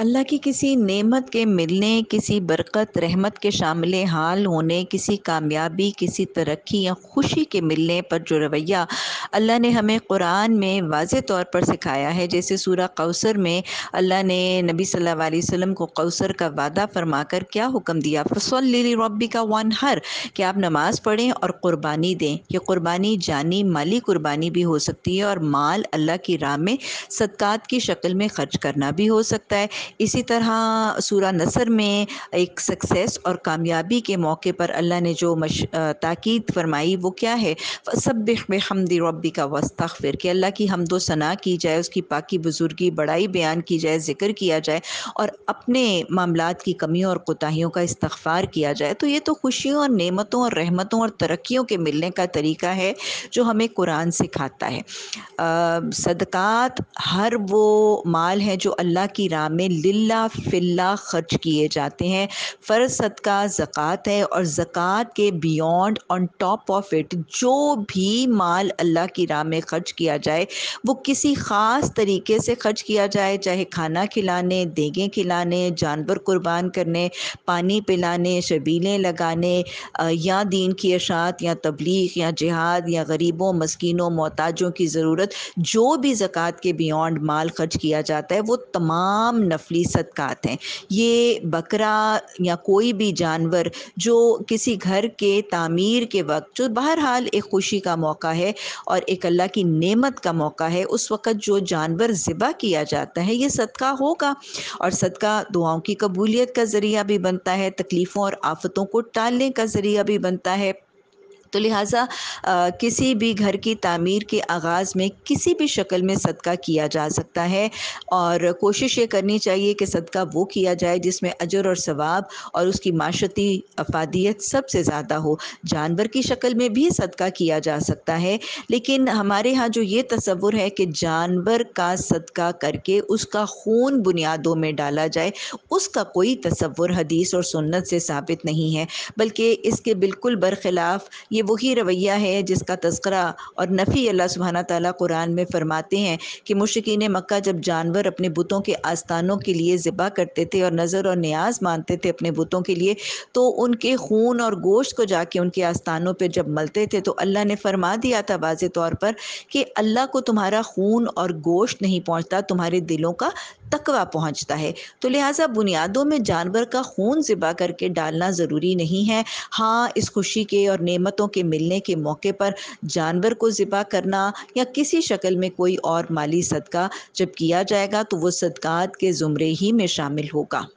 अल्लाह की किसी नेमत के मिलने किसी बरकत रहमत के शामिल हाल होने किसी कामयाबी किसी तरक्की या ख़ुशी के मिलने पर जो रवैया अल्लाह ने हमें कुरान में वाज तौर पर सिखाया है जैसे सूर कौसर में अल्लाह ने नबी सल्लल्लाहु अलैहि वसल्लम को कौसर का वादा फरमाकर क्या हुक्म दिया फसल रबी का वन हर कि आप नमाज़ पढ़ें और क़ुरबानी दें यह क़ुरबानी जानी माली क़ुरबानी भी हो सकती है और माल अल्लाह की राह में सदक़ात की शक्ल में खर्च करना भी हो सकता है इसी तरह सूरा नसर में एक सक्सेस और कामयाबी के मौके पर अल्लाह ने जो मश ताक़द फरमाई वो क्या है सब बेहमद रबी का फिर के अल्लाह की हमदो सना की जाए उसकी पाकि बुज़ुर्गी बड़ाई बयान की जाए ज़िक्र किया जाए और अपने मामला की कमियों और कोताही का इस्तफ़ार किया जाए तो ये तो खुशियों और नमतों और रहमतों और तरक्यों के मिलने का तरीका है जो हमें कुरान सिखाता है सदकात हर वो माल है जो अल्लाह की राह में लिल्ला फिल्ला खर्च किए जाते हैं फ़र्ज सदका ज़क़़त है और ज़क़़त के beyond on top of it जो भी माल अल्लाह की राह में ख़र्च किया जाए वो किसी ख़ास तरीके से ख़र्च किया जाए चाहे खाना खिलाने देगें खिलाने जानवर कुर्बान करने पानी पिलाने शबीलें लगाने या दीन की अशात या तबलीग या जिहाद या गरीबों मस्किनों मोहताजों की ज़रूरत जो भी ज़क़़त के बियॉन्ड माल खर्च किया जाता है वो तमाम नफ़ नफली सदक़ात हैं ये बकरा या कोई भी जानवर जो किसी घर के तामीर के वक्त जो बहरहाल एक खुशी का मौका है और एक अल्लाह की नेमत का मौका है उस वक़्त जो जानवर ज़िबा किया जाता है ये सदका होगा और सदका दुआओं की कबूलियत का ज़रिया भी बनता है तकलीफ़ों और आफतों को टालने का ज़रिया भी बनता है तो लिहाजा आ, किसी भी घर की तमीर के आगाज़ में किसी भी शक्ल में सदका किया जा सकता है और कोशिश ये करनी चाहिए कि सदका वो किया जाए जिसमें अजर और सवाब और उसकी माशती अफादियत सबसे ज़्यादा हो जानवर की शक्ल में भी सदका किया जा सकता है लेकिन हमारे यहाँ जो ये तस्वुर है कि जानवर का सदका करके उसका खून बुनियादों में डाला जाए उसका कोई तस्वुर हदीस और सुन्नत से साबित नहीं है बल्कि इसके बिल्कुल बरखिलाफ़ ये वही रवैया है जिसका तस्करा और नफ़ी अल्लाह सुबहाना ताली कुरान में फ़रमाते हैं कि मुश्किन मक्का जब जानवर अपने बुतों के आस्थानों के लिए ज़िबा करते थे और नज़र और न्याज मानते थे अपने बुतों के लिए तो उनके खून और गोश्त को जाके उनके आस्थानों पर जब मलते थे तो अल्लाह ने फरमा दिया था वाज तौर पर कि अल्लाह को तुम्हारा खून और गोश्त नहीं पहुँचता तुम्हारे दिलों का तकवा पहुंचता है तो लिहाजा बुनियादों में जानवर का खून ज़िबा करके डालना ज़रूरी नहीं है हाँ इस खुशी के और नेमतों के मिलने के मौके पर जानवर को ज़िबा करना या किसी शक्ल में कोई और माली सदका जब किया जाएगा तो वो सदकात के ज़ुमरे ही में शामिल होगा